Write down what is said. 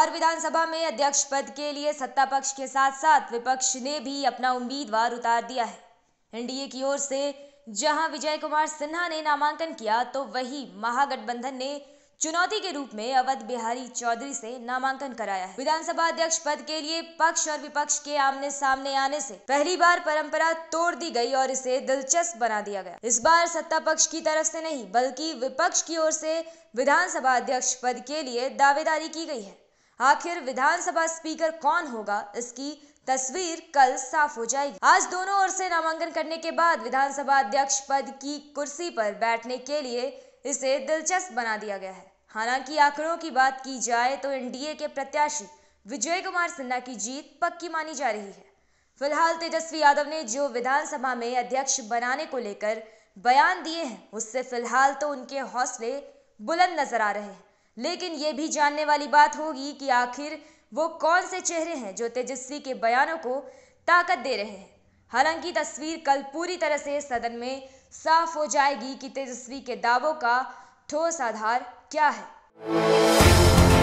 बिहार विधानसभा में अध्यक्ष पद के लिए सत्ता पक्ष के साथ साथ विपक्ष ने भी अपना उम्मीदवार उतार दिया है एनडीए की ओर से जहां विजय कुमार सिन्हा ने नामांकन किया तो वही महागठबंधन ने चुनौती के रूप में अवध बिहारी चौधरी से नामांकन कराया है विधानसभा अध्यक्ष पद के लिए पक्ष और विपक्ष के आमने सामने आने से पहली बार परंपरा तोड़ दी गई और इसे दिलचस्प बना दिया गया इस बार सत्ता पक्ष की तरफ से नहीं बल्कि विपक्ष की ओर से विधानसभा अध्यक्ष पद के लिए दावेदारी की गई है आखिर विधानसभा स्पीकर कौन होगा इसकी तस्वीर कल साफ हो जाएगी आज दोनों ओर से नामांकन करने के बाद विधानसभा अध्यक्ष पद की कुर्सी पर बैठने के लिए इसे दिलचस्प बना दिया गया है हालांकि आंकड़ों की बात की जाए तो एनडीए के प्रत्याशी विजय कुमार सिन्हा की जीत पक्की मानी जा रही है फिलहाल तेजस्वी यादव ने जो विधानसभा में अध्यक्ष बनाने को लेकर बयान दिए हैं उससे फिलहाल तो उनके हौसले बुलंद नजर आ रहे हैं लेकिन ये भी जानने वाली बात होगी कि आखिर वो कौन से चेहरे हैं जो तेजस्वी के बयानों को ताकत दे रहे हैं हालांकि तस्वीर कल पूरी तरह से सदन में साफ हो जाएगी कि तेजस्वी के दावों का ठोस आधार क्या है